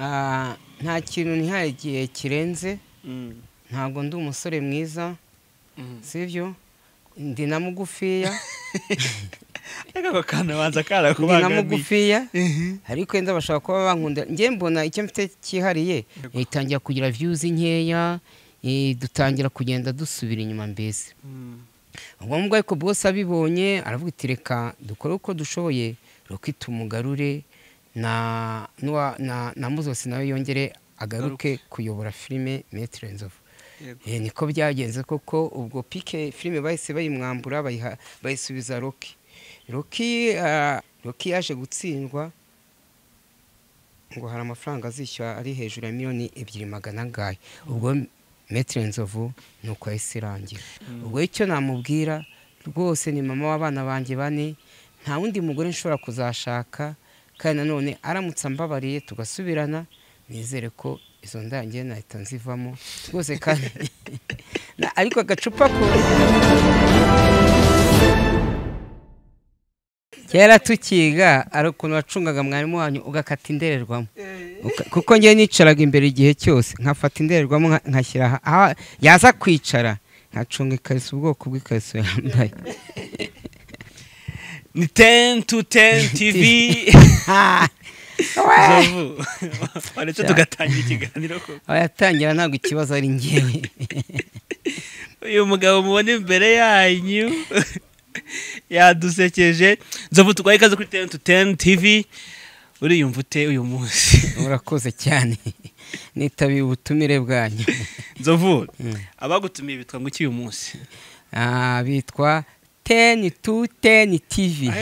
Ah, nta kintu ntihaye igihe kirenze mm. ntabwo ndi umusore mwiza mm. sibyo ndi na mugufiya reka kantu banza karakubangamiye ni na mugufiya mm-hmm. ariko wenda bashobora kuba bankunda Njye mbona icyo mfite cyihariye itangira kugira viyuzi nkeya dutangira kugenda dusubira inyuma mbese ubwo mm. ngubwo ariko bwose abibonye aravuga ati reka dukore uko dushoboye reka tumugarure na muzosi nawe yongere agaruke kuyobora filime metirenzi ofu eh, niko byagenze koko ubwo pike filime bahise bayimwambura bayisubiza roki roki ah, roki yaje gutsindwa ngo hari amafaranga azishyura ari hejuru ya miliyoni ebyiri magana angahe ubwo metirenzi ofu ni uko yahise irangira hmm. ubwo icyo namubwira rwose ni mama w'abana banjye bane nta wundi mugore nshobora kuzashaka kandi nanone aramutse ambabariye tugasubirana nizere ko izo ndangiye nahita nzivamo rwose kandi ariko agacupa kera tukiga ari ukuntu wacungaga mwarimu wanyu ugakata indererwamo eh. kuko ngewe nicaraga imbere igihe cyose nkafata indererwamo nkashyira yaza kwicara nkacunga ikariso ubwoko bw'ikariso yambaye ni teni tu teni tivi waretse tugatangira ikiganiro koko yatangira ntabwo ikibazo ari ngewe uyu mugabo mubona imbere yanyu yadusekeje nzovu turwaye ikaze kuri teni tu teni tivi uriyumva ute uyu munsi urakoze cyane nitabiye ubutumire bwanyu nzovu mm. abagutumiye bitwa ngo iki uyu munsi ah, bitwa ten tu teni tivi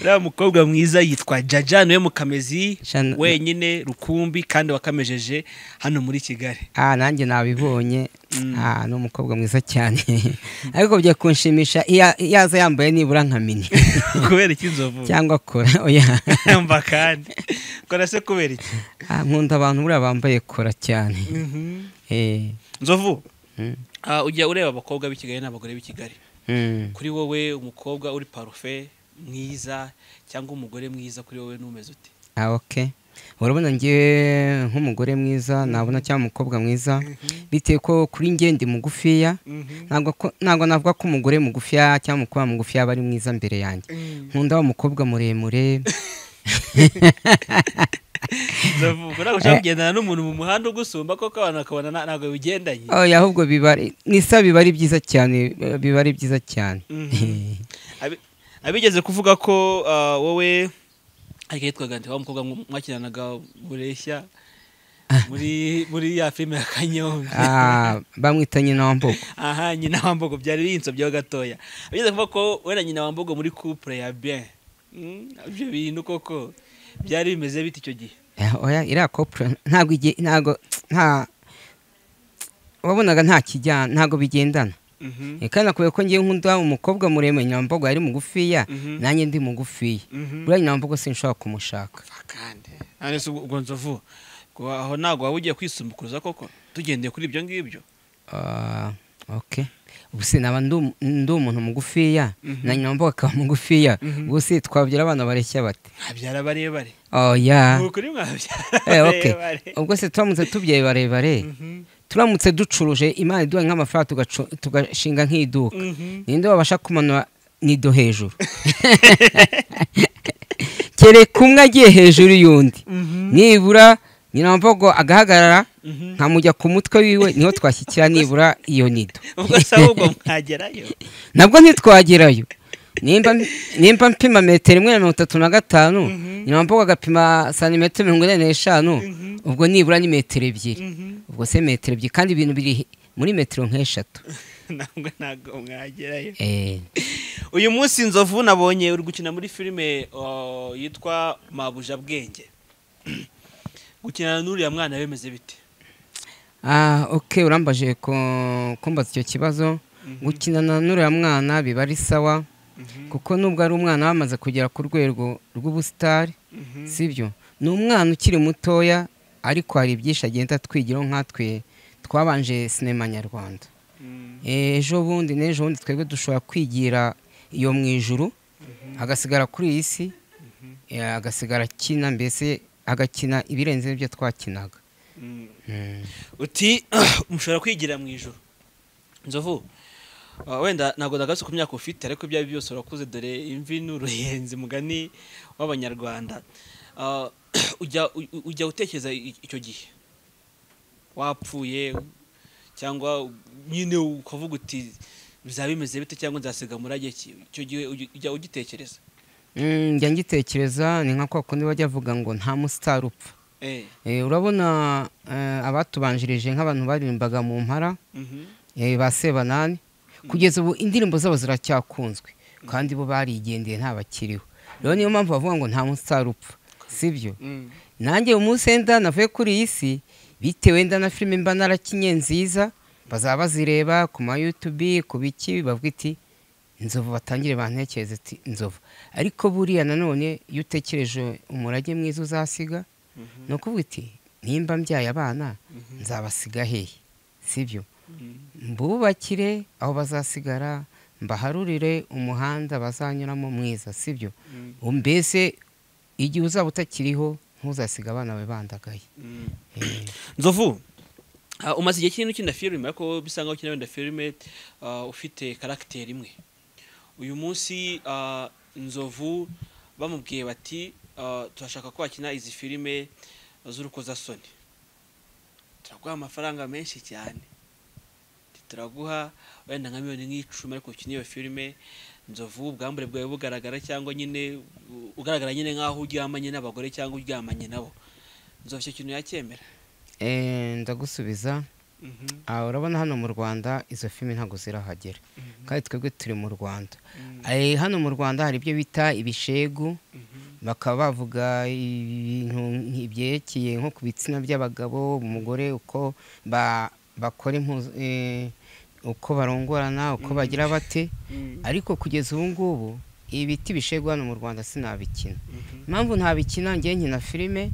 uriya mukobwa mwiza yitwa jaja niwe mukamezi wenyine rukumbi kandi wakamejeje hano muri kigali ah, nanjye nabibonye mm. ah, ni umukobwa mwiza cyane ariko bijya kunshimisha yaza yambaye nibura nka mini kubera iki inzovu cyangwa kora oya yamba kandi kora se kubera iki ah, nkunda abantu buriya bambaye kora cyane mhm. eh. nzovu Eh. Ah, ujya ureba abakobwa b'i kigali n'abagore b'i kigali eh. kuri wowe umukobwa uri parufe mwiza cyangwa umugore mwiza kuri wowe n'umeze uti ah, oke urabona ngewe nk'umugore mwiza nabona cyangwa umukobwa mwiza mhm. bitewe ko kuri ngende mugufiya mhm. ntabwo navuga ko umugore mugufiya cyangwa umukobwa mugufiya aba ari mwiza mbere yanjye mm. nkunda umukobwa muremure ndavuga ntabwo ushobora kugendana n'umuntu mu muhanda ugusumba koko abantu bakabona ntabwo bigendanye ahubwo biba ari byiza cyane eh, biba ari byiza cyane mm-hmm. abigeze kuvuga ko uh, wowe ariko yitwaga nti wa mukobwa mwakinanaga bureshya ah. muri ya filime ya kanyonga ah, bamwita nyina wambogo aha nyina wambogo byari biyinsabyeho gatoya abigeze kuvuga ko wera nyina wambogo muri couple ya bien ibyo mm, bintu koko byari bimeze bite icyo gihe eh, iriya kopura ntabwo igihe ntabwo nta wabonaga nta kijyana ntabwo bigendana reka mhm. eh, nakubwiye ko ngiye nk'undi umukobwa muremure nyambogo ari mugufiya mhm. nanjye ndi mugufiya mhm. buriya nyambogo sinshobora kumushaka ubwo nzovu aho ntabwo waba ugiye kwisumbukuza koko tugendeye kuri ibyo ngibyo ah, oke ubuse naba ndi umuntu mugufiya mhm. na nyina mvuga akaba mugufiya mhm. ubuse twabyara abana bareshya bate nkabyara barebare oya oh, eh, ubwo se turamutse tubyaye barebare mhm. turamutse ducuruje imana iduha nk'amafaranga tugashinga nk'iduka ninde wabasha kumanura nido hejuru kereka umwe agiye hejuru y'undi nibura nyina mvugo agahagarara Mm-hmm. nkamujya ku mutwe wiwe niho twashyikira nibura iyo nido ubwo se ahubwo mwagerayo nabwo ntitwagerayo nimba mpima metero imwe na mirongo itatu na gatanu mm-hmm. nyuma mvuga agapima santimetero mirongo ine n'eshanu mm-hmm. ubwo nibura ni metero ebyiri ubwo se metero ebyiri kandi ibintu biri muri metero nk'eshatu ntabwo ntabwo mwagerayo eh. uyu munsi inzovu nabonye uri gukina muri filime yitwa mabujabwenge gukina n'uriya mwana bimeze bite Ah, oke urambaje kumbaza icyo kibazo mhm. gukinana n'uriya mwana biba ari sawa mhm. kuko nubwo ari umwana wamaze kugera ku rwego rw'ubusitari mhm. sibyo ni umwana ukiri mutoya ariko hari ibyinshi agenda twigiraho nkatwe twabanje sinema nyarwanda ejo bundi n'ejo bundi twebwe dushobora kwigira iyo mu ijuru agasigara kuri iyi si eh, agasigara akina mbese agakina ibirenze n'ibyo twakinaga Mm. Eh. uti mushobora kwigira mu ijoro inzovu uh, wenda ntabwo ndagatse ku myaka ufite ariko ibyo ari byo byose urakuze dore imvi n'uruyenzi mugani w'abanyarwanda uh, ujya utekereza icyo gihe wapfuye cyangwa nyine ukavuga uti bizaba bimeze bite cyangwa nzasiga murage ki icyo gihe ujya ugitekereza mm, njya ngitekereza ni nka kwa kundi bajya avuga ngo nta musitari upfa Eh. Eh, urabona eh, abatubanjirije nk'abantu baririmbaga mu mpara mhm. ba sebanani mhm. kugeza ubu indirimbo zabo ziracyakunzwe kandi bo barigendeye nta bakiriho rero niyo mpamvu bavuga ngo nta mm. munsi utarupfa sibyo nanjye umunsi wenda navuye kuri iyi si bitewe na filime mba narakinye nziza bazaba bazireba ku ma yutubi ku biki bavuga iti inzovu batangire bantekereze inzovu ariko buriya nanone iyo utekereje umurage mwiza uzasiga Mhm. ni ukuvuga iti nimba mbyaye abana mhm. nzabasiga hehe sibyo mhm. mbubakire aho bazasigara mbaharurire umuhanda bazanyuramo mwiza sibyo mbese igihe uzaba utakiriho ntuzasiga abana bawe bandagaye eh. nzovu ah, umaze igihe kinini ukina filime ariko bisa nkaho ukina wenda filime ah, ufite karagiteri imwe uyu munsi ah, nzovu bamubwiye bati Eh, turashaka ko wakina izi filime z'urukozasoni turaguha amafaranga menshi cyane turaguha wenda nka miliyoni nk'icumi ariko ukina iyo filime nzovu ubwambure bwawe bugaragara cyangwa nyine ugaragara nyine nk'aho uryamanye n'abagore cyangwa uryamanye nabo nzovu icyo kintu yacyemera eh, ndagusubiza mhm. ah, urabona hano mu rwanda izo filime ntabwo zirahagera mhm. kandi twebwe turi mu rwanda mhm. eh, hano mu rwanda hari ibyo bita ibishegu bakaba bavuga ibintu byerekeye nko ku bitsina by'abagabo umugore uko bakora eh, uko barongorana uko mm. bagira bate mm. ariko kugeza ubu ngubu ibiti bishegwa hano mu rwanda sinabikina mm-hmm. impamvu ntabikina ngewe nkina filime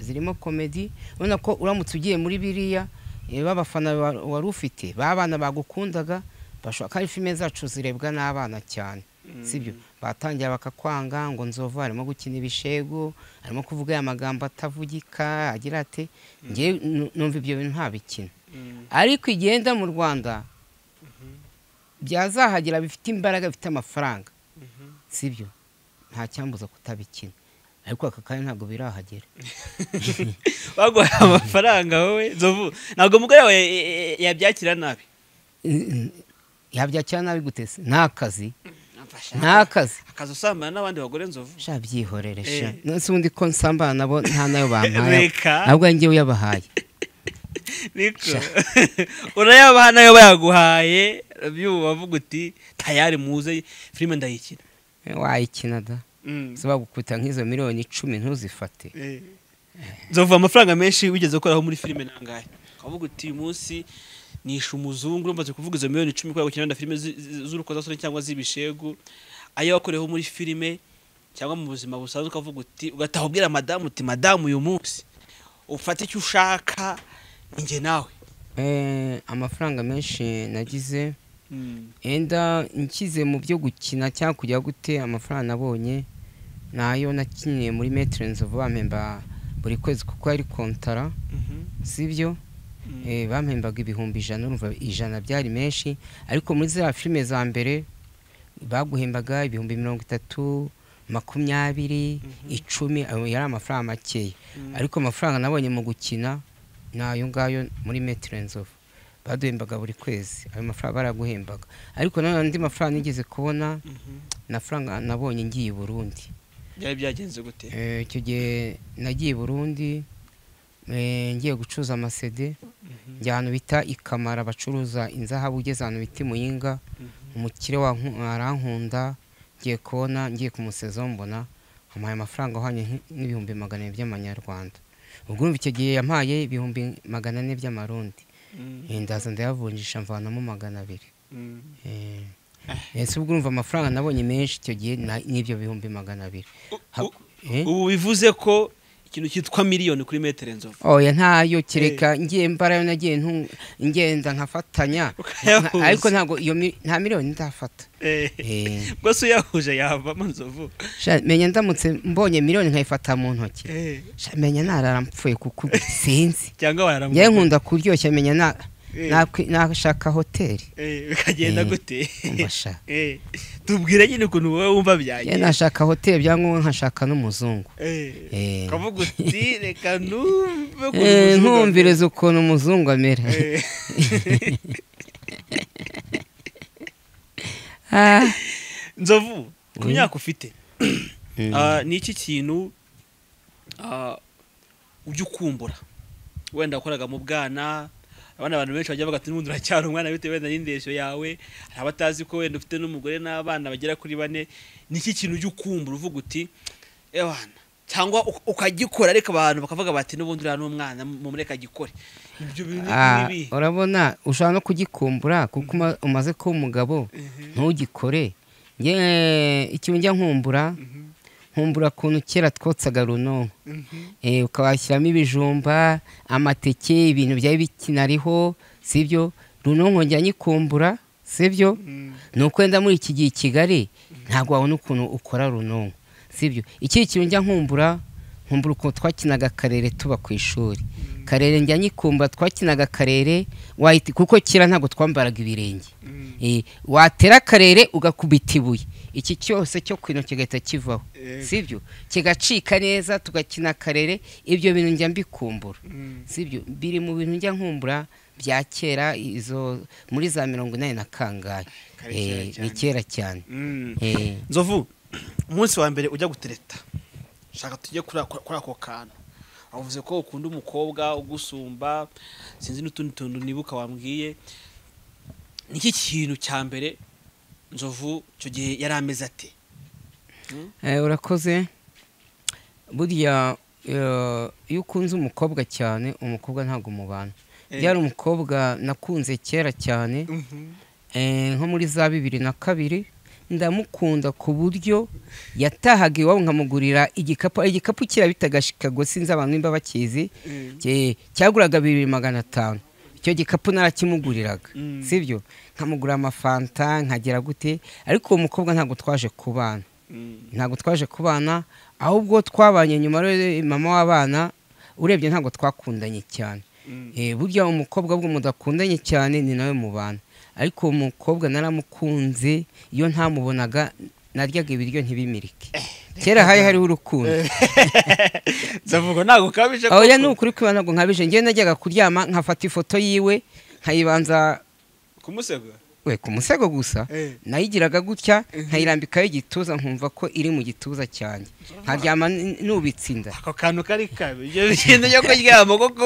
zirimo komedi ubona ko uramutse ugiye muri biriya eh, abafana wari ufite babana bagukundaga bashobora ko ari filime zacu zirebwa n'abana cyane Mm. sibyo batangira bakakwanga ngo nzovu harimo gukina ibishego harimo kuvuga aya magambo atavugika agira ati mm. “Njye numva ibyo bintu nta ntabikina mm. ariko igenda mu rwanda mm-hmm. byazahagira bifite imbaraga bifite amafaranga mm-hmm. sibyo nta cyambuza kutabikina ariko aka kanya ntabwo birahagera baguha amafaranga wowe nzovu ntabwo umugore wawe e, e, e, yabyakira nabi yabyakira nabi gutese ni akazi mm-hmm. ntakazi akazi usambana n'abandi bagore nzovu shabyihorere sha eh. n'ubundi ko nsambana nabo nta nayo bampaye ahubwo ngewe uyabahaye niko urayabaha nayo bayaguhaye by'ubu bavuga uti tayari muze filime ndayikina eh, wayikina da zibagukuta mm. nk'izo miliyoni icumi ntuzifate eh. nzovu amafaranga menshi wigeze ukoraho muri filime nangahe ukavuga uti uyu munsi nisha umuzungu bamaze kuvuga izo miliyoni icumi kubera gukina na filime z'urukozasoni cyangwa z'ibishegu ayo wakoreyeho muri filime cyangwa mu buzima busanzwe ukavuga uti ugataha ubwira madamu uti madamu uyu munsi ufate icyo ushaka njye nawe eh, amafaranga menshi nagize hmm. enda nkize mu byo gukina cyangwa kujya gute amafaranga nabonye nayo nakinnye muri metero inzovu bamemba buri kwezi kuko ari kontara mhm. sibyo Mm. Eh, bampembaga ibihumbi ijana urumva ijana byari menshi ariko muri za filime za mbere baguhembaga ibihumbi mirongo itatu makumyabiri mm-hmm. icumi yari amafaranga makeya mm. ariko amafaranga nabonye mu gukina ni ayo ngayo muri metirenzovu baduhembaga buri kwezi ayo mafaranga baraguhembaga ariko nanone andi mafaranga nigeze kubona amafaranga mm-hmm. nabonye ngiye i burundi byari byagenze gute eh, icyo gihe nagiye i burundi Eh, ngiye gucuruza amasede njya mhm. ahantu bita ikamara bacuruza inzahabu ugeze ahantu bita imuyinga mhm. umukire arankunda ngiye kubona ngiye kumusezaho mbona amuhaye amafaranga ahwanye n'ibihumbi magana ane by'amanyarwanda ubwo icyo gihe yampaye ibihumbi magana ane by'amarundi mhm. eh, ndaza ndayavunjisha mvanamo magana abiri eh, ese ubwo urumva amafaranga nabonye menshi icyo gihe n'ibyo bihumbi magana abiri ubu bivuze ko ikintu cyitwa miliyoni kuri metero nzovu oya oh, ntayo kereka ngiye mbarayo nagiye ngenda nkafatanya ariko ntabwo iyo nta miliyoni ndafata rwose eh. uyahuje yavamo nzovu menya ndamutse mbonye miliyoni nkayifata mu ntoki menya narara mpfuye kuko sinzi cyangwa wararamuye nkunda kuryoshya menya narara Eh. nashaka hoteli bikagenda eh, eh, gute tubwire nyine ukuntu wowe wumva byanjye nashaka hoteli byangombwa nkashaka n'umuzungu ukavuga uti reka numve nkumviriza ukuntu umuzungu amera ah. nzovu ku mm. myaka ufite mm. ah, ni iki kintu ah, ujya ukumbura wenda wakoraga mu bwana abana abantu benshi bajya bavuga ati n'ubundi umwana bitewe n'indeshyo yawe hari abatazi ko wenda ufite n'umugore n'abana bagera kuri bane niki kintu ujya ukumbura uvuga uti ewana eh, cyangwa ukagikora ariko abantu bakavuga bati n'ubundi uriya n'umwana mumureka agikore ibyo bintu ni ah, urabona ushobora no kugikumbura kuko umaze kuba umugabo mhm. ntugikore njye ikintu njya nkumbura mhm. nkumbura ukuntu kera twotsaga runonko mhm. eh, ukabashyiramo ibijumba amateke ibintu byari bikinariho sibyo runo njya nyikumbura sibyo mm. ni ukwenda muri iki gihe i kigali ntabwo wabona ukuntu ukora runo sibyo iki kintu njya nkumbura nkumbura ukuntu twakinaga akarere tuba ku ishuri mm. karere njya nyikumba twakinaga karere wahita kuko kera ntabwo twambaraga ibirenge mm. eh, watera akarere ugakubita ibuye iki cyose cyo kwino kigahita kivaho eh. sibyo kigacika neza tugakina akarere ibyo bintu njya mbikumbura mm. sibyo biri mu bintu njya nkumbura bya kera izo muri za mirongo inani na kangahe eh, ni kera cyane mm. nzovu umunsi wa mbere ujya gutereta shaka tujye kuri ako kantu wavuze ko ukunda umukobwa ugusumba sinzi n'utundi tuntu nibuka wambwiye niki kintu cya mbere nzovu icyo gihe yari ameze ati hmm? eh, urakoze burya eh, iyo ukunze umukobwa cyane umukobwa ntabwo umubana eh. byari umukobwa nakunze kera cyane mhm. nko muri za bibiri na kabiri ndamukunda ku buryo yatahaga iwabo nkamugurira igikapu igikapu kirabita agashikago sinzi abantu nimba bakizi mm. cyaguraga bibiri magana atanu icyo gikapu narakimuguriraga mm. sibyo nkamugura amafanta nkagera gute ariko uwo mukobwa ntabwo twaje kubana mm. ntabwo twaje kubana ahubwo twabanye nyuma eh, mama w'abana urebye ntabwo twakundanye cyane eh, burya umukobwa mudakundanye cyane ni nawe mubana ariko uwo mukobwa naramukunze iyo ntamubonaga naryaga ibiryo ntibimirike eh, kera hari hariho urukundo eh, ndavuga ntabwo ukabije oh, aho ni ukuri kwiba ntabwo nkabije ngewe najyaga kuryama nkafata ifoto yiwe nkayibanza kumusega we ku musego gusa eh. nayigiraga gutya eh. nkayirambikaho igituza nkumva ko iri mu gituza cyane nkaryama nubitse inda ako kantu kari kabi ibyo bintu byo kuryama kuko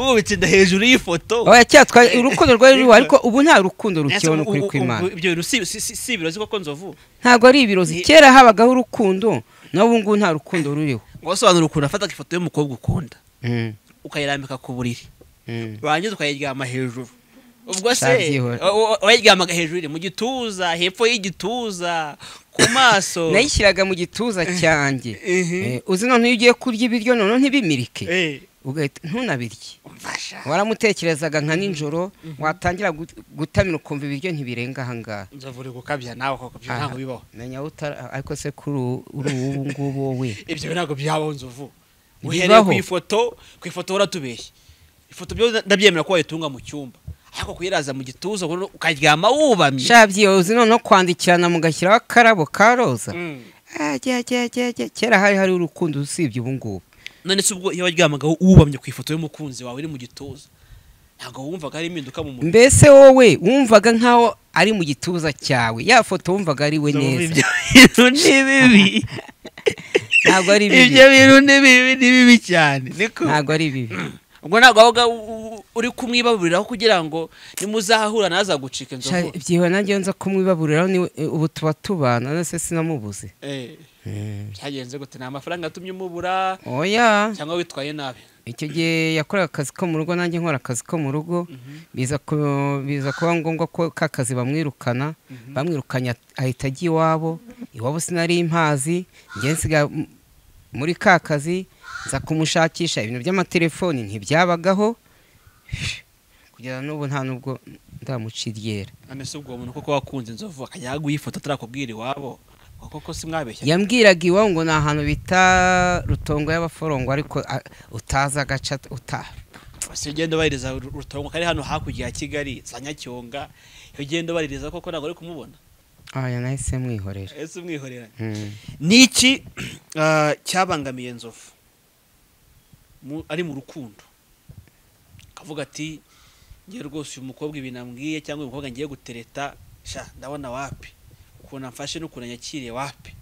ububitse inda hejuru y'ifoto oh, cyatwaye eh. urukundo rwari ruriho ariko ubu nta rukundo rukibona ukuri kw'imana ibyo si ibirozi koko nzovu ntabwo ari ibirozi kera habagaho urukundo n'ubu ngubu nta rukundo ruriho ngo wasobanura ukuntu afataga ifoto y'umukobwa ukunda hmm. ukayirambika ku buriri hmm. warangiza ukayiryama hejuru ubwo se wayiryamaga hejuru mu gituza hepfo y'igituza ku maso nayishyiraga mu gituza cyanjye eh, uzi none iyo ugiye kurya ibiryo none ntibimirike eh. ugahita ntunabirye waramutekerezaga nka nijoro mhm. watangira gutamira ukumva ibiryo ntibirenga ahangaha nzavure gukabya nawe ukakabya ntabwo bibaho menya ariko se kuri ubu ngubu wowe ibyo ntabwo byabaho nzovu uhereye ku ifoto ku ifoto uratubeshye ifoto byo ndabyemera ko wayitunga mu cyumba ariko kuyiraza mu gituza ukaryama wubamye uzi noneho kwandikirana mugashyiraho akarabo ka roza mm. eh, kera hari hari urukundo usibye ubu ngubu none se ubwo iyo waryamagaho wubamye ku ifoto y'umukunzi wawe iri mu gituza ntabwo wumvaga ari impinduka mu mubiri mbese wowe wumvaga nkaho ari mu gituza cyawe ya foto wumvaga ari we neza ibyo ni bibi ntabwo ari bibi ibyo bintu ni bibi ni bibi cyane ntabwo ari bibi mm. ubwo ntabwo waba uri kumwibaburiraho kugira ngo nimuzahahura naza gucika inzovu byiwe nange nza kumwibaburiraho ubu tuba tubana none se sinamubuze byagenze eh, eh. gute ni amafaranga atumye umubura oya cyangwa witwaye nabi icyo gihe yakoraga akazi ko mu rugo nanjye nkora akazi ko mu rugo mhm. biza kuba ngombwa ko ka kazi bamwirukana mhm. bamwirukanye ahita ajya iwabo iwabo sinari impazi nsiga muri ka kazi nza kumushakisha ibintu by'amatelefoni ntibyabagaho kugeza n'ubu nta n'ubwo ndamuciriyera amese ubwo muntu kuko wakunze inzovu akajya yaguha atarakubwira iwabo koko si mwabeshya yambwiraga iwabo ngo ni ahantu bita rutongo y'abaforongo ariko utazi agace utaha basi ugenda ubaririza rutongo kari hano hakurya ya kigali za nyacyonga iyo ugenda ubaririza koko ntabwo uri kumubona aya nahise mwihorera ese mwihorera hmm. ni iki ah, cyabangamiye inzovu ari mu rukundo akavuga ati ngiye rwose uyu mukobwa ibi nambwiye cyangwa uyu mukobwa ngiye gutereta sha ndabona wapi ukuntu amfashe n'ukuntu yakiriye wapi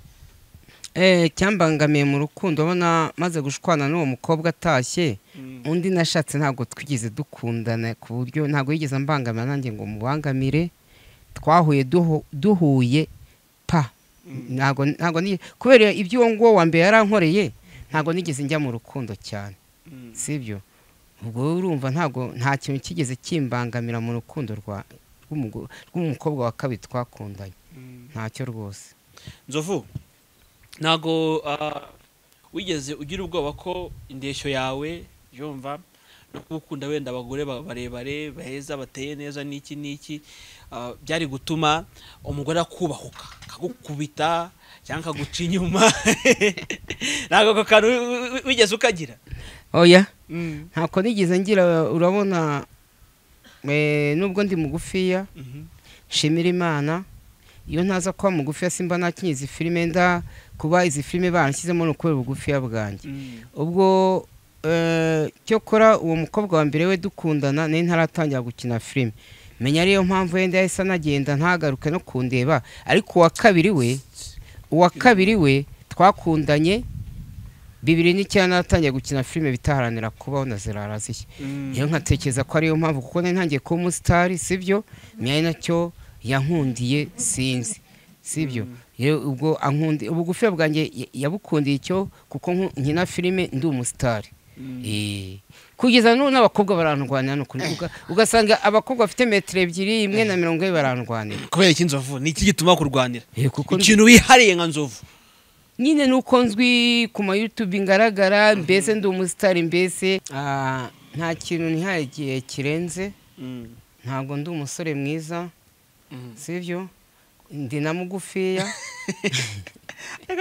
eh, cyambangamiye mu rukundo ubona maze gushwana n'uwo mukobwa atashye mm. undi nashatse ntabwo twigeze dukundana ku buryo ntabwo yigeze ambangamira nanjye ngo mubangamire twahuye duhuye pa mm. ntabwo kubera ibyo uwo nguwo wa mbere yarankoreye ntabwo nigeze njya mu rukundo cyane sibyo ubwo urumva ntabwo nta kintu kigeze kimbangamira mu rukundo rw'umukobwa wa kabiri twakundanye mm. ntacyo rwose nzovu ntabwo ah, wigeze ugira ubwoba ko indeshyo yawe yumva no kubukunda wenda abagore barebare baheza bateye neza n'iki n'iki ah, byari gutuma umugore akubahuka akagukubita cyangwa akaguca inyuma ntabwo ako kantu wigeze ukagira oya mm. ntabwo nigeze ngira urabona nubwo ndi mugufiya mhm. nshimira imana iyo ntaza kuba mugufi simba nakinye izi filime nda kuba izi filime barashyizemo ni ukubera ubugufiya bwanjye mm. ubwo eh, cyokora uwo mukobwa wa mbere we dukundana nayo ntaratangira gukina filime menya ariyo mpamvu yenda yahise anagenda ntagaruke no kundeba ariko uwa kabiri we uwa kabiri we twakundanye bibiri n'icyenda natangiye gukina filime bitaharanira kubaho na ziraraziye mm. iyo nkatekereza ko ariyo mpamvu kuko ntangiye kuba umusitari sibyo niyo nacyo yankundiye sinzi sibyo mm. ubwo ubugufi bwanjye yabukundiye icyo kuko nkina filime ndi umusitari mm. eh, kugeza n'ubu n'abakobwa barandwanira ni ukuri ugasanga abakobwa bafite metero ebyiri imwe na mirongo ine barandwanira kubera iki nzovu ni iki gituma kurwanira eh, ikintu wihariye nka nzovu nyine nuko nzwi ku mayutubi ngaragara mhm. mbese ndi umusitari mbese ah, nta kintu ntihaye igihe kirenze mm. ntabwo ndi umusore mwiza mm. sibyo ndi na mugufiya ndi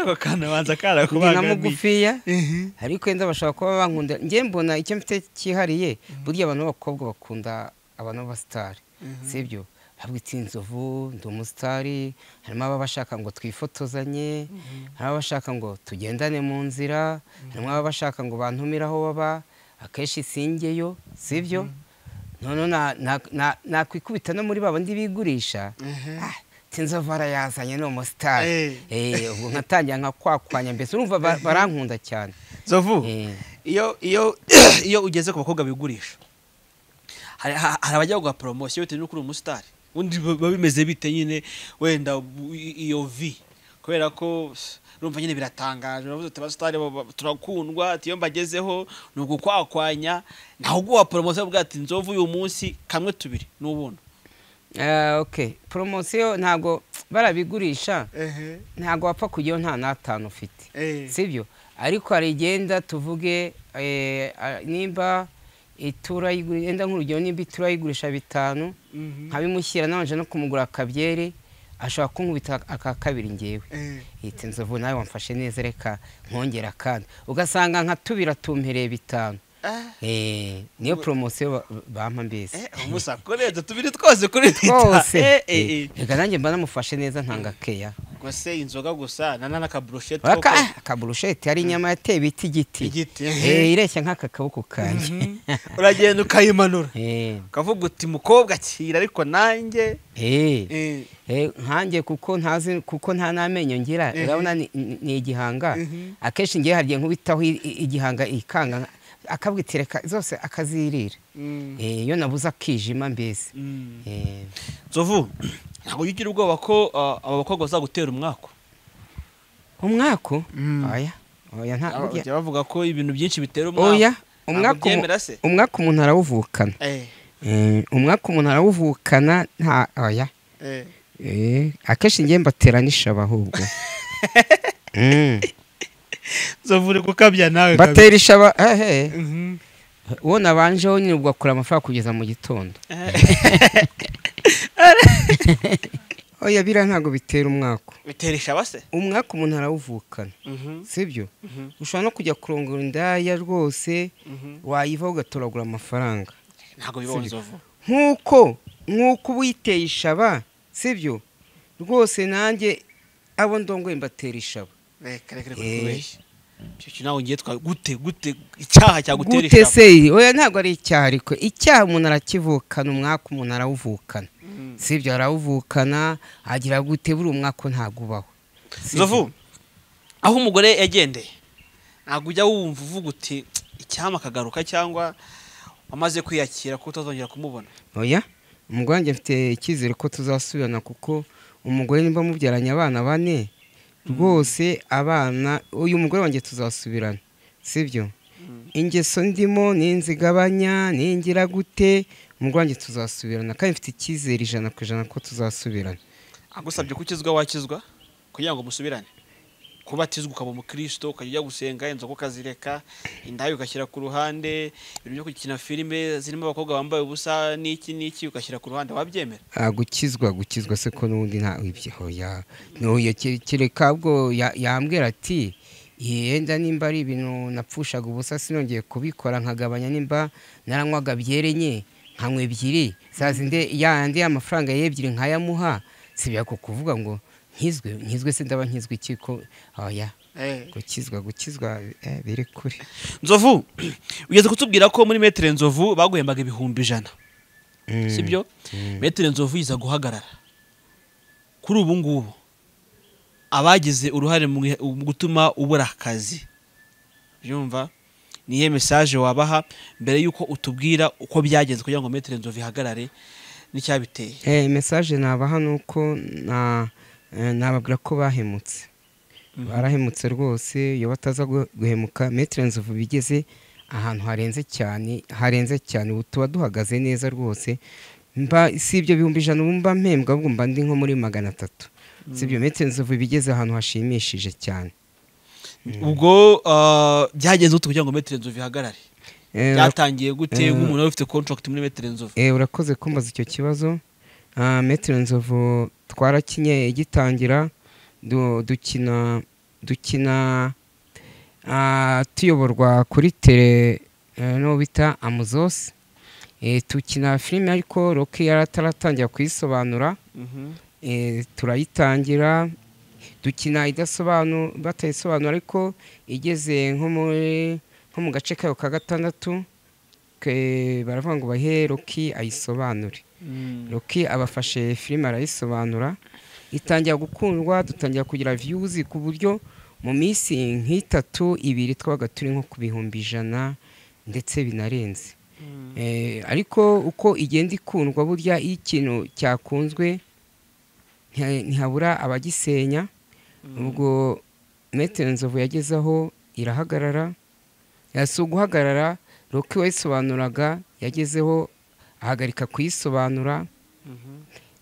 na mugufiya mhm. ariko wenda bashobora kuba bankunda njye mbona icyo mfite cyihariye mhm. burya abantu b'abakobwa bakunda abantu b'abasitari sibyo ntabwo inzovu ndi umusitari harimo ababa bashaka ngo twifotozanye mhm. harimo abashaka ngo tugendane mu nzira mhm. harimo ababa bashaka ngo bantumire aho baba akenshi singeyo si byo mhm. nakwikubita no muri babo bigurisha ah, inzovu arayazanye ni umusitari eh. Eh, ubwo nkatangira nka kwakwanya mbese urumva barankunda cyane nzovu eh. iyo ugeze ku bakobwa bigurisha hari abajya guha poromosiyo bitewe n'uko uri umusitari ubundi biba bimeze bite nyine wenda iyo vi kubera ko urumva nyine biratangaje uravuze uti abasitari turakundwa ati iyo mbagezeho ni ugukwakwanya ntawe uguha poromosiyo bwa ati nzovu uyu munsi kamwe tubiri nubuntu eh, oke poromosiyo ntabwo barabigurisha ntabwo wapfa kujyaho nta n'atanu ufite eh. si byo ariko hari igenda tuvuge eh, nimba itura yenda nk'urugero nimba itura bitanu mhm. nkabimushyira nabanje no kumugura akabyeri ashobora kunkubita aka kabiri ngewe yita eh. inzovu nawe wamfashe neza reka nkongera kandi ugasanga nka tubira tumpereye bitanu eh. Eh, niyo poromosiyo bampa mbese umusako rero tubiri twose kuri twose reka nanjye mba namufashe neza ntanga keya wase inzoga gusa nana n'akaburusheti akaburusheti ari inyama yateye ibiti igiti eh, eh. ireshya nk'aka kaboko kanjye mhm. uragenda ukayimanura ukavuga eh. uti mukobwa akira ariko nanjye nkanjye kuko ntazi kuko nta n'amenyo ngira urabona ni igihanga mhm. akenshi ngiye hagiye nkubitaho igihanga ikanga akabwitireka zose akazirira mm. eh, iyo nabuze akijima mbese mm. eh. nzovu ntabwo ugira ubwoba ko uh, aba bakobwa bazagutera umwako umwako bajya mm. bavuga ko ibintu byinshi bitera umwako umwaka umuntu arawuvukana eh. umwaka umuntu arawuvukana nta oya akenshi ngiye mbatera n'ishabu ahubwo zovure gukabya nawe batera ishaba hehe eh. mhm. uwo nabanje nyine ugakura amafaranga kugeza mu gitondo eh. oya biriya ntabwo bitera umwaka bitera ishaba se umwaka umuntu arawuvukana mhm. sibyo mhm. ushobora no kujya kurongora indaya rwose wayivaho ugatoragura amafaranga ntabwo biba nk'uko nk'uko uba uyiteye ishaba sibyo rwose nanjye abo ndongoye mbatera ishaba eh, reka reka reka icyo nawe ngiyitwa gute gute icyaha cyagutera ishavu gute se oya ntabwo ari icyaha ariko icyaha umuntu arakivukana umwaka umuntu arawuvukana mm. si ibyo arawuvukana agira gute buri umwaka ntabwo ubaho zovu aho umugore yagendeye ntabwo ujya wumva uvuga uti icyama akagaruka cyangwa wamaze kwiyakira ko utazongera kumubona oya umugore wanjye afite icyizere ko tuzasubirana kuko umugore niba mubyaranye abana bane rwose mm. abana uyu mugore wanjye tuzasubirana si sibyo mm. ingeso ndimo n'inzigabanya n'ingira gute umugore wanjye tuzasubirana kandi mfite icyizere ijana ku ijana ko tuzasubirana agusabye ko ukizwa wakizwa kugira ngo musubirane kubatizwa ukaba umukristo ukajya ujya gusenga inzoga ukazireka indaya ugashyira ku ruhande ibintu byo gukina filime zirimo abakobwa bambaye ubusa n'iki n'iki ugashyira ku ruhande wabyemera ah, gukizwa gukizwa se ko n'ubundi nta ya ntuye kereka bwo yambwira ati yenda nimba ari ibintu napfushaga ubusa sinongeye kubikora nkagabanya nimba naranywaga byerenye nkanywa ebyiri zazinde yandi y'amafaranga y'ebyiri nkayamuha si kukuvuga ngo nkizwe nkizwe se ndaba nkizwe iki ko oya ah, eh. gukizwa gukizwa eh, biri kure nzovu ugeze kutubwira ko muri metero nzovu baguhembaga ibihumbi ijana mm. sibyo mm. metero nzovu iza guhagarara kuri ubu ngubu abagize uruhare mu gutuma ubura akazi byumva niyo mesaje wabaha mbere y'uko utubwira uko byagenze kugira ngo metero nzovu ihagarare n'icyabiteye eh, mesaje nabaha ni uko na Eh, nababwira ko bahemutse mhm. barahemutse rwose iyo bataza guhemuka metirenzi ubu bigeze ahantu harenze cyane harenze cyane ubu tuba duhagaze neza rwose si ibyo bihumbi ijana wumva mpembwa ahubwo mba ndi nko muri magana atatu si ibyo metirenzi mm. ubu bigeze ahantu hashimishije cyane mm. ubwo ah, byageze utu kugira ngo metirenzi ihagarare eh, byatangiye gute eh, nk'umuntu wari ufite kontragiti muri metirenzi ubu urakoze kumbaza icyo kibazo ah, metirenzi ubu twarakinye igitangira dukina dukina tuyoborwa kuri tere n'uwo bita amuzosi e, tukina filime ariko roki yarataratangira kuyisobanura mhm. e, turayitangira dukina idasobanura batayisobanura ariko igeze nko mu gace kayo ka gatandatu baravuga ngo bahe roki ayisobanure mm. roki abafashe filime arayisobanura itangira gukundwa dutangira kugira viyuzi ku buryo mu minsi nk'itatu ibiri twabaga turi nko ku bihumbi ijana ndetse binarenze mm. eh, ariko uko igenda ikundwa burya iyo ikintu cyakunzwe ntihabura abagisenya mm. ubwo metero meterenzovu yagezeho irahagarara si uguhagarara roki wayisobanuraga yagezeho ahagarika kuyisobanura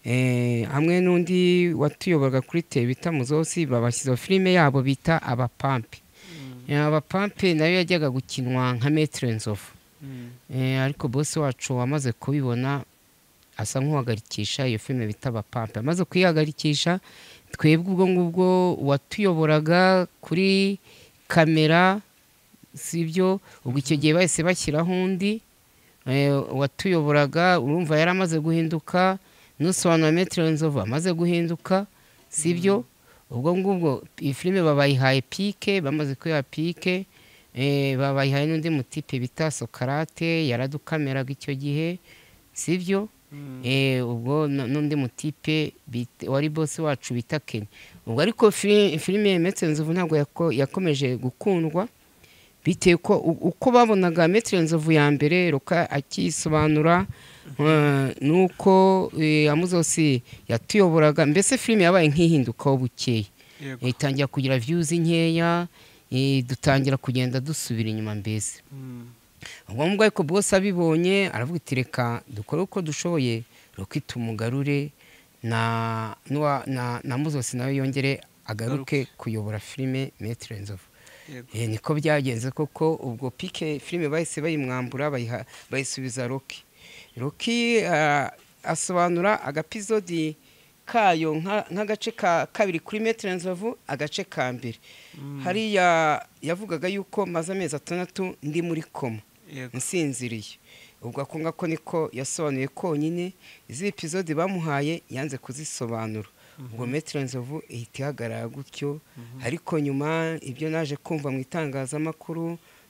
eh, hamwe n'undi watuyoboraga kuri te muzosi babashyizeho filime yabo bita abapampe mm. eh, abapampe nayo yajyaga gukinwa nka metero nzovu mm. eh, ariko bose wacu wamaze kubibona asa nk'uhagarikisha iyo filime bita abapampe amaze kuyihagarikisha twebwe ubwo ngubwo watuyoboraga kuri kamera si byo ubwo icyo gihe bahise bashyiraho undi eh, watuyoboraga urumva yari amaze guhinduka n'usobanura metero nzovu amaze guhinduka si byo mm. ubwo ngubwo iyi filime babayihaye pike bamaze kuyiha pike eh, babayihaye n'undi mutipe bita sokarate yaradukameraga icyo gihe si byo mm. eh, ubwo n'undi mutipe wari bose wacu bita kenya ubwo ariko filime ya metero nzovu ntabwo yakomeje gukundwa bitewe uko babonaga metirenzovu ya mbere ruka akisobanura mhm. eh, nuko eh, amuzosi yatuyoboraga mbese filime yabaye nk'ihindukaho bukeya itangira kugira viyuzi nkeya dutangira kugenda dusubira inyuma mbese mm. ngombwa ariko bwose abibonye aravuga ati reka dukore uko dushoboye ruka itumugarure na muzosi nawe yongere agaruke kuyobora filime metirenzovu Eh, niko byagenze koko ubwo pike filime bahise bayimwambura bayisubiza roki roki eh, asobanura agapizodi kayo nk'agace ka kabiri kuri metero nzovu agace ka mbere mm. hariya yavugaga yuko maze amezi atandatu ndi muri koma nsinziriye ubwo ako ko niko yasobanuye konyine izi epizode bamuhaye yanze kuzisobanura Mhm. ngo metero nzovu ihita ihagarara gutyo mhm. ariko nyuma ibyo naje kumva mu itangazamakuru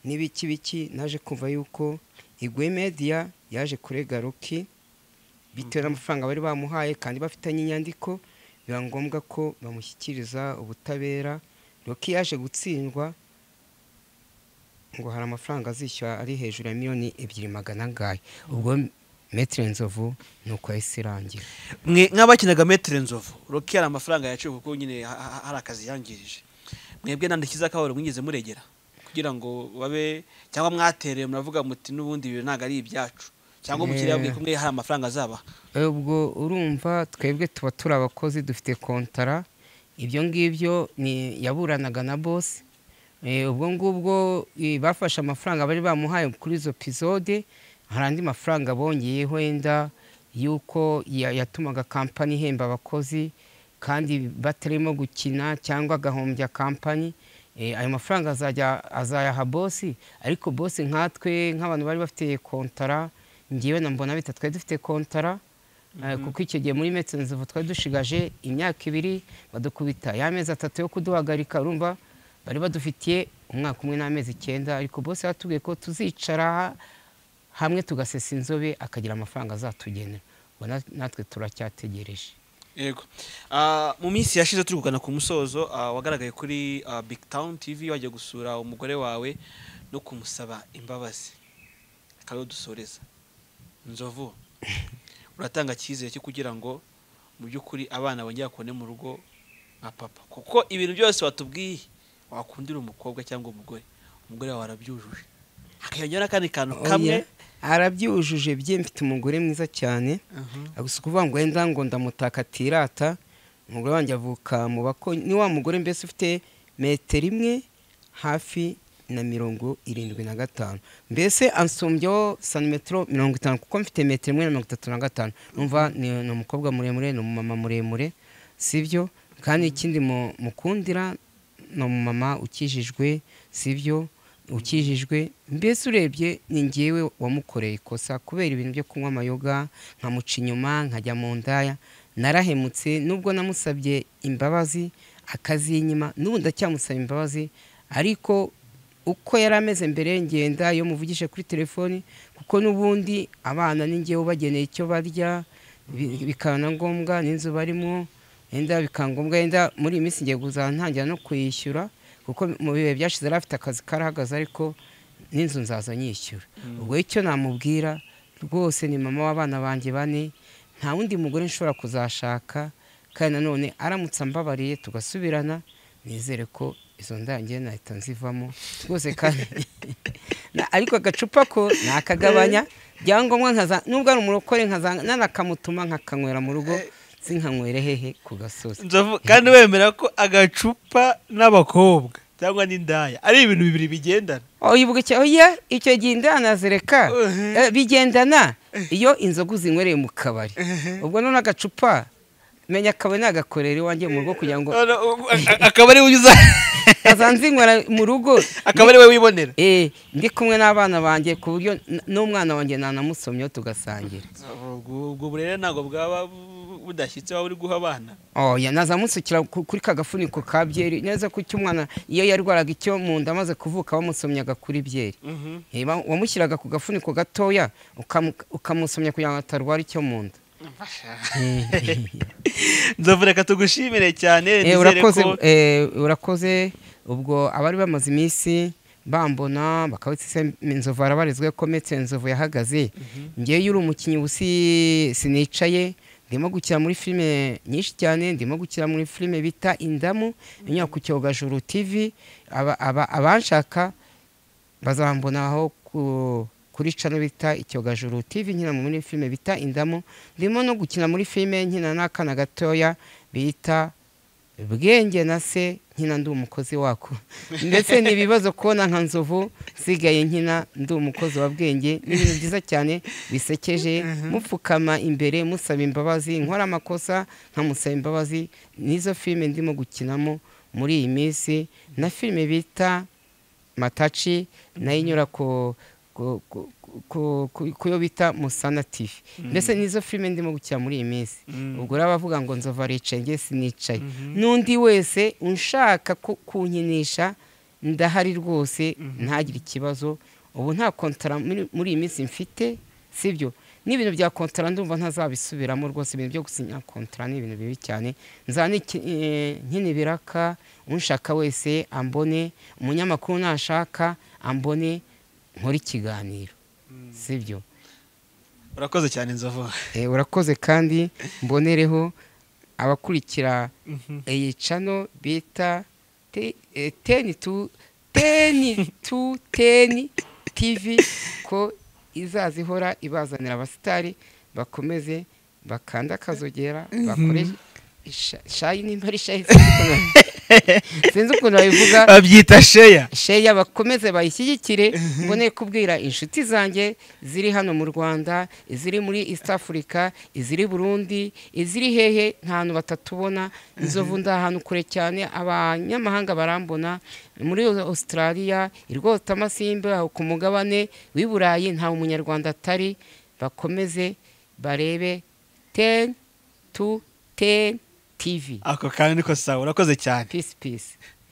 n'ibiki biki naje kumva yuko igwe media yaje kurega roki bitewe n'amafaranga mhm. bari bamuhaye kandi bafitanye inyandiko biba ngombwa ko bamushyikiriza ubutabera roki yaje gutsindwa ngo hari amafaranga azishyura ari hejuru ya miliyoni ebyiri magana angahe ubwo metero inzovu nuko yahise irangira nk'abakinaga metero inzovu roki hari amafaranga yaciwe kuko nyine hari akazi yangirije mwebwe nta ndukiza mwigeze muregera kugira ngo babe cyangwa mwatereye muravuga muti n'ubundi ibintu ntabwo ari ibyacu cyangwa umukiriya yabwiye ko hari amafaranga azaba ubwo urumva twebwe tuba turi abakozi dufite kontara ibyo ngibyo yaburanaga na bose eh, ubwo ngubwo eh, bafashe amafaranga bari bamuhaye kuri izo pisode hari andi mafaranga bongeye wenda y'uko yatumaga kampani ihemba abakozi kandi batarimo gukina cyangwa agahombya kampani eh, ayo mafaranga azajya azayaha bosi ariko bosi nkatwe nk'abantu bari bafite kontara ngewe na mbona bita twari dufite kontara eh, mhm. kuko icyo gihe muri metsenezivu twari dushigaje imyaka ibiri badukubita y'amezi atatu yo kuduhagarika urumva bari badufitiye umwaka umwe n'amezi icyenda ariko bose batubwiye ko tuzicara hamwe tugasesa inzobe akagira amafaranga azatugenera natwe turacyategereje yego ah, mu minsi yashize turi kugana ku musozo ah, wagaragaye kuri ah, big town tv wajya gusura umugore wawe no kumusaba imbabazi akaba dusoreza nzovu uratanga icyizere cyo kugira ngo mu by'ukuri abana bongera kubone mu rugo nka papa kuko ibintu byose watubwiye wakundira umukobwa cyangwa umugore umugore wawe arabyujuje hakiyongera akandi kantu kamwe arabyujuje bye mfite umugore mwiza cyane uh-huh. gusa ukuvuga ngo wenda ngo ndamutaka atirata umugore wanjye avuka mu bako ni wa mugore mbese ufite metero imwe hafi na mirongo irindwi na gatanu mbese asumbyeho santimetero mirongo itanu kuko mfite metero imwe na mirongo itatu na gatanu numva ni umukobwa muremure ni umumama muremure si byo kandi ikindi mukundira ni umumama ukijijwe si byo ukijijwe mbese urebye ni ngewe wamukoreye ikosa kubera ibintu byo kunywa amayoga nkamuca inyuma nkajya mu ndaya narahemutse nubwo namusabye imbabazi akazinyima n'ubu ndacyamusaba imbabazi ariko uko yari ameze mbere ngenda iyo muvugije kuri telefoni kuko n'ubundi abana n'ingewe ubageneye icyo barya bikaba na ngombwa n'inzu barimo yenda bikaba ngombwa yenda muri iyi minsi ngiye kuzana no kuyishyura kuko mu bihe byashize yari afite akazi karahagaze ariko n'inzu nzaza nyishyura mm. ubwo icyo namubwira rwose ni mama w'abana banjye bane nta wundi mugore nshobora kuzashaka kandi nanone aramutse ambabariye tugasubirana nizere ko izo ndangiye nahita nzivamo rwose kandi ariko agacupa ko nakagabanya byangombwa nkaza nubwo ari umurokore nkaza nanakamutuma nkakanywera mu rugo eh, si nkanywere hehe ku gasozi kandi wemera ko agacupa n'abakobwa cyangwa n'indaya ari ibintu bibiri bigendana wibuke oya icyo gihe indana zireka eh, bigendana iyo inzoga uzinywereye mu kabari ubwo none agacupa menya akabari nagakorera iwanjye mu rugo kugira ngo oh, akabari uza azanzinywera mu rugo akaba ari we wibonera eh, ndi kumwe n'abana banjye ku buryo n'umwana wanjye nanamusomyeho tugasangira ubwo burere ntabwo bwaba budashyitse waba uri guha abana oya oh, nazamusukira kuri ka gafuniko ka byeri neza ko icyo umwana iyo yarwaraga icyo mu nda amaze kuvuka wamusomyaga kuri byeri mhm. wamushyiraga ku gafuniko gatoya ukamusomya kugira ngo atarwara icyo mu nda reka tugushimire cyane eh, eh, urakoze ubwo abari bamaze iminsi bambona bakabutse inzovu arabarizwe ko metse inzovu yahagaze mhm. ngewe uri umukinnyi ubu sinicaye ndimo gukina muri filime nyinshi cyane ndimo gukina muri filime bita indamu inyura ku cyogajuru tivi abanshaka bazambonaho kuri cano bita icyogajuru tivi nkina muri filime bita indamu ndimo no gukina muri filime nkina n'akana gatoya bita bwenge na se nkina ndi umukozi wako ndetse ni ibibazo kubona nka nzovu nsigaye nkina ndi umukozi wa bwenge ni ibintu byiza cyane bisekeje mhm. mupfukama imbere musaba imbabazi nkora amakosa nkamusaba imbabazi nizo filime ndimo gukinamo muri iyi minsi na filime bita mataci nayo inyura ku kuyo bita musana tivi mm. mbese nizo filime ndimo gukira muri iyi minsi mm. ubwo uraba ngo nzova ricaye njye sinicaye mm-hmm. n'undi wese unshaka kunkinisha ndahari rwose mm-hmm. ntagire ikibazo ubu nta kontara muri iyi minsi mfite sibyo n'ibintu bya kontara ndumva ntazabisubiramo rwose ibintu byo gusinya kontara ni ibintu bibi cyane eh, nkina ibiraka unshaka wese ambone umunyamakuru nashaka ambone nkora ikiganiro hmm. sibyo urakoze cyane inzovu eh, urakoze kandi mbonereho abakurikira mhm. iyi cano bita teni tu eh, teni tu teni tivi ko izaza ihora ibazanira abasitari bakomeze bakanda akazogera mhm. bakoresha shayi nimba ari sinzi ukuntu babivuga babyita sheya sheya bakomeze bayishyigikire mbone kubwira inshuti zanjye ziri hano mu rwanda iziri muri east africa iziri burundi iziri hehe nta hantu batatubona inzovu nda ahantu kure cyane abanyamahanga barambona muri australia irwota amasimbi ku mugabane w'i burayi nta umunyarwanda atari bakomeze barebe teni tu teni tv ako kanya niko sawa urakoze cyane Peace pisi